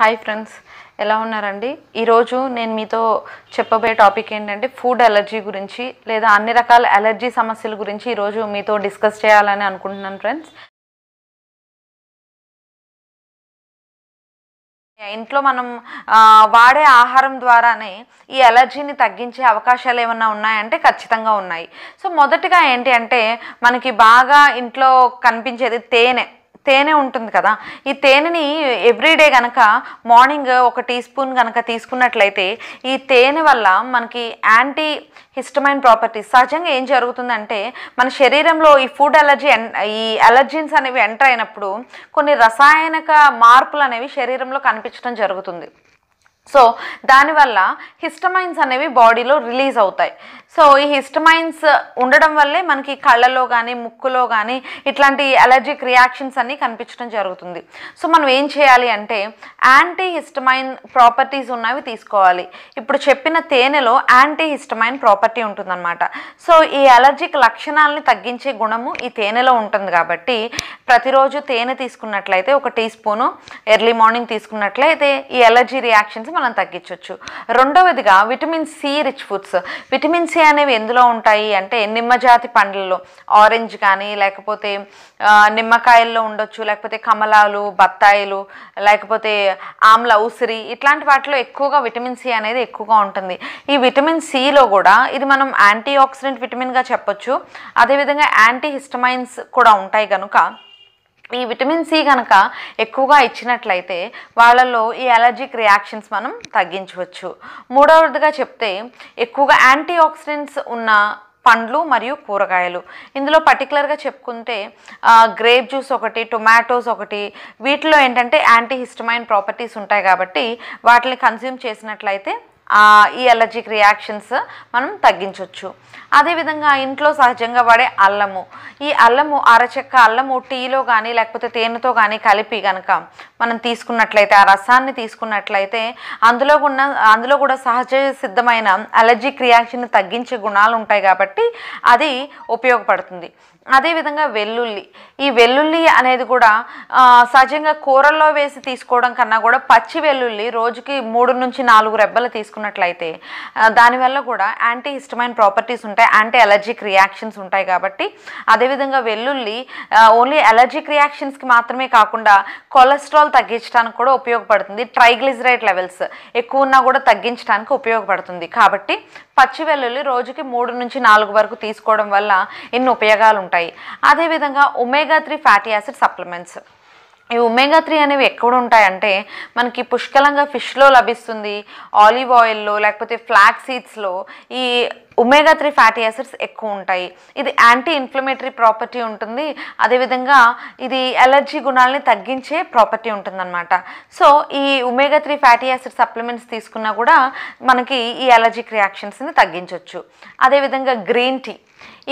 hi friends ఎలా ఉన్నారండి ఈరోజు నేను మీతో చెప్పబోయే టాపిక్ ఏంటంటే ఫుడ్ అలర్జీ గురించి లేదా అన్ని రకాల అలర్జీ సమస్యల గురించి ఈరోజు మీతో డిస్కస్ చేయాలని అనుకుంటున్నాను ఫ్రెండ్స్ ఇంట్లో మనం వాడే ఆహారం ద్వారానే ఈ అలర్జీని తగ్గించే అవకాశాలు ఏమైనా ఉన్నాయంటే ఖచ్చితంగా ఉన్నాయి సో మొదటగా ఏంటి అంటే మనకి బాగా ఇంట్లో కనిపించేది తేనె తేనె ఉంటుంది కదా ఈ తేనెని ఎవ్రీడే కనుక మార్నింగ్ ఒక టీ స్పూన్ కనుక తీసుకున్నట్లయితే ఈ తేనె వల్ల మనకి యాంటీ హిస్టమైన్ ప్రాపర్టీస్ సహజంగా ఏం జరుగుతుందంటే మన శరీరంలో ఈ ఫుడ్ అలర్జీ ఈ అలర్జీన్స్ అనేవి ఎంటర్ అయినప్పుడు కొన్ని రసాయనక మార్పులు అనేవి శరీరంలో కనిపించడం జరుగుతుంది సో దానివల్ల హిస్టమైన్స్ అనేవి బాడీలో రిలీజ్ అవుతాయి సో ఈ హిస్టమైన్స్ ఉండడం వల్లే మనకి కళ్ళలో కానీ ముక్కులో కానీ ఇట్లాంటి అలర్జిక్ రియాక్షన్స్ అన్నీ కనిపించడం జరుగుతుంది సో మనం ఏం చేయాలి అంటే యాంటీ హిస్టమైన్ ప్రాపర్టీస్ ఉన్నవి తీసుకోవాలి ఇప్పుడు చెప్పిన తేనెలో యాంటీ హిస్టమైన్ ప్రాపర్టీ ఉంటుందన్నమాట సో ఈ అలర్జిక్ లక్షణాలను తగ్గించే గుణము ఈ తేనెలో ఉంటుంది కాబట్టి ప్రతిరోజు తేనె తీసుకున్నట్లయితే ఒక టీ స్పూను ఎర్లీ మార్నింగ్ తీసుకున్నట్లయితే ఈ అలర్జీ రియాక్షన్స్ మనం తగ్గించవచ్చు రెండవదిగా vitamin C rich foods vitamin C అనేవి ఎందులో ఉంటాయి అంటే నిమ్మజాతి పండ్లలో ఆరెంజ్ కానీ లేకపోతే నిమ్మకాయల్లో ఉండొచ్చు లేకపోతే కమలాలు బత్తాయిలు లేకపోతే ఆమ్ల ఉసిరి ఇట్లాంటి వాటిలో ఎక్కువగా విటమిన్ సి అనేది ఎక్కువగా ఉంటుంది ఈ విటమిన్ సిలో కూడా ఇది మనం యాంటీ ఆక్సిడెంట్ విటమిన్గా చెప్పొచ్చు అదేవిధంగా యాంటీ హిస్టమైన్స్ కూడా ఉంటాయి కనుక ఈ విటమిన్ సి కనుక ఎక్కువగా ఇచ్చినట్లయితే వాళ్ళలో ఈ అలర్జిక్ రియాక్షన్స్ మనం తగ్గించవచ్చు మూడవదిగా చెప్తే ఎక్కువగా యాంటీ ఆక్సిడెంట్స్ ఉన్న పండ్లు మరియు కూరగాయలు ఇందులో పర్టికులర్గా చెప్పుకుంటే గ్రేప్ జ్యూస్ ఒకటి టొమాటోస్ ఒకటి వీటిలో ఏంటంటే యాంటీ హిస్టమైన్ ప్రాపర్టీస్ ఉంటాయి కాబట్టి వాటిని కన్స్యూమ్ చేసినట్లయితే ఈ అలర్జిక్ రియాక్షన్స్ మనం తగ్గించవచ్చు అదేవిధంగా ఇంట్లో సహజంగా పడే అల్లము ఈ అల్లము అరచెక్క అల్లము టీలో కానీ లేకపోతే తేనెతో కానీ కలిపి కనుక మనం తీసుకున్నట్లయితే ఆ రసాన్ని తీసుకున్నట్లయితే అందులో ఉన్న అందులో కూడా సహజ సిద్ధమైన అలర్జిక్ రియాక్షన్ తగ్గించే గుణాలు ఉంటాయి కాబట్టి అది ఉపయోగపడుతుంది అదేవిధంగా వెల్లుల్లి ఈ వెల్లుల్లి అనేది కూడా సహజంగా కూరల్లో వేసి తీసుకోవడం కన్నా కూడా పచ్చి వెల్లుల్లి రోజుకి మూడు నుంచి నాలుగు రెబ్బలు తీసుకున్నట్లయితే దానివల్ల కూడా యాంటీ హిస్టమైన్ ప్రాపర్టీస్ ఉంటాయి యాంటీ అలర్జిక్ రియాక్షన్స్ ఉంటాయి కాబట్టి అదేవిధంగా వెల్లుల్లి ఓన్లీ అలర్జిక్ రియాక్షన్స్కి మాత్రమే కాకుండా కొలెస్ట్రాల్ తగ్గించడానికి కూడా ఉపయోగపడుతుంది ట్రైగ్లిజరైడ్ లెవెల్స్ ఎక్కువ ఉన్నా కూడా తగ్గించడానికి ఉపయోగపడుతుంది కాబట్టి పచ్చి వెల్లుల్లి రోజుకి మూడు నుంచి నాలుగు వరకు తీసుకోవడం వల్ల ఎన్ని ఉపయోగాలు ఉంటాయి ఉంటాయి అదేవిధంగా omega three fatty acid supplements ఈ ఒమేగా త్రీ అనేవి ఎక్కడ ఉంటాయంటే మనకి పుష్కలంగా ఫిష్లో లభిస్తుంది ఆలివ్ ఆయిల్లో లేకపోతే ఫ్లాక్ సీడ్స్లో ఈ ఒమేగా త్రీ ఫ్యాటీ యాసిడ్స్ ఎక్కువ ఉంటాయి ఇది యాంటీ ఇన్ఫ్లమేటరీ ప్రాపర్టీ ఉంటుంది అదేవిధంగా ఇది ఎలర్జీ గుణాలని తగ్గించే ప్రాపర్టీ ఉంటుందన్నమాట సో ఈ omega three fatty acid supplements తీసుకున్నా కూడా మనకి ఈ ఎలర్జిక్ రియాక్షన్స్ని తగ్గించవచ్చు అదేవిధంగా గ్రీన్ టీ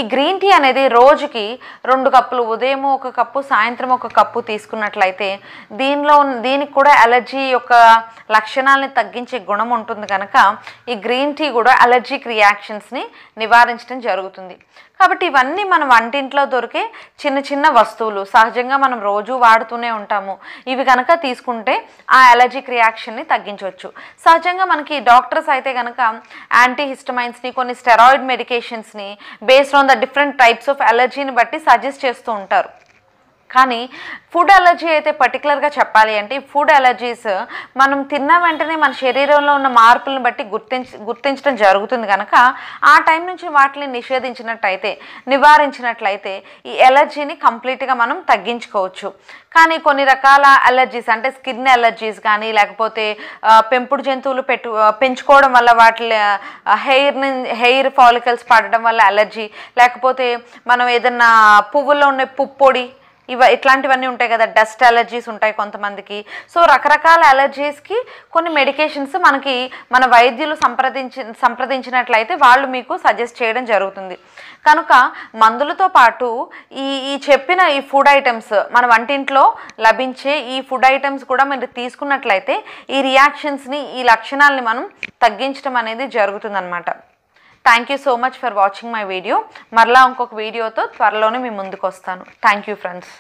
ఈ గ్రీన్ టీ అనేది రోజుకి రెండు కప్పులు ఉదయం ఒక కప్పు సాయంత్రం ఒక కప్పు తీసుకున్నట్లయితే దీనిలో దీనికి కూడా అలర్జీ యొక్క లక్షణాలని తగ్గించే గుణం ఉంటుంది కనుక ఈ గ్రీన్ టీ కూడా అలర్జిక్ రియాక్షన్స్ని నివారించడం జరుగుతుంది కాబట్టి ఇవన్నీ మనం వంటింట్లో దొరికే చిన్న చిన్న వస్తువులు సహజంగా మనం రోజు వాడుతూనే ఉంటాము ఇవి కనుక తీసుకుంటే ఆ అలర్జిక్ రియాక్షన్ని తగ్గించవచ్చు సహజంగా మనకి డాక్టర్స్ అయితే కనుక యాంటీహిస్టమైన్స్ని కొన్ని స్టెరాయిడ్ మెడికేషన్స్ని based on the different types of అలర్జీని బట్టి సజెస్ట్ చేస్తూ ఉంటారు కానీ ఫుడ్ అలర్జీ అయితే పర్టికులర్గా చెప్పాలి అంటే ఫుడ్ అలర్జీస్ మనం తిన్న వెంటనే మన శరీరంలో ఉన్న మార్పులను బట్టి గుర్తించ గుర్తించడం జరుగుతుంది కనుక ఆ టైం నుంచి వాటిని నిషేధించినట్లయితే నివారించినట్లయితే ఈ ఎలర్జీని కంప్లీట్గా మనం తగ్గించుకోవచ్చు కానీ కొన్ని రకాల అలర్జీస్ అంటే స్కిన్ అలర్జీస్ కానీ లేకపోతే పెంపుడు జంతువులు పెట్టు పెంచుకోవడం వల్ల వాటి హెయిర్ హెయిర్ ఫాలికల్స్ పడడం వల్ల అలర్జీ లేకపోతే మనం ఏదన్నా పువ్వుల్లో ఉండే పుప్పొడి ఇవ ఇట్లాంటివన్నీ ఉంటాయి కదా డస్ట్ అలర్జీస్ ఉంటాయి కొంతమందికి సో రకరకాల అలర్జీస్కి కొన్ని మెడికేషన్స్ మనకి మన వైద్యులు సంప్రదించి సంప్రదించినట్లయితే వాళ్ళు మీకు సజెస్ట్ చేయడం జరుగుతుంది కనుక మందులతో పాటు ఈ ఈ చెప్పిన ఈ ఫుడ్ ఐటమ్స్ మన వంటింట్లో లభించే ఈ ఫుడ్ ఐటమ్స్ కూడా మీరు తీసుకున్నట్లయితే ఈ రియాక్షన్స్ని ఈ లక్షణాలని మనం తగ్గించడం అనేది జరుగుతుందన్నమాట thank you so much for watching my video మరలా ఇంకొక వీడియోతో త్వరలోనే మీ ముందుకు వస్తాను థ్యాంక్ యూ ఫ్రెండ్స్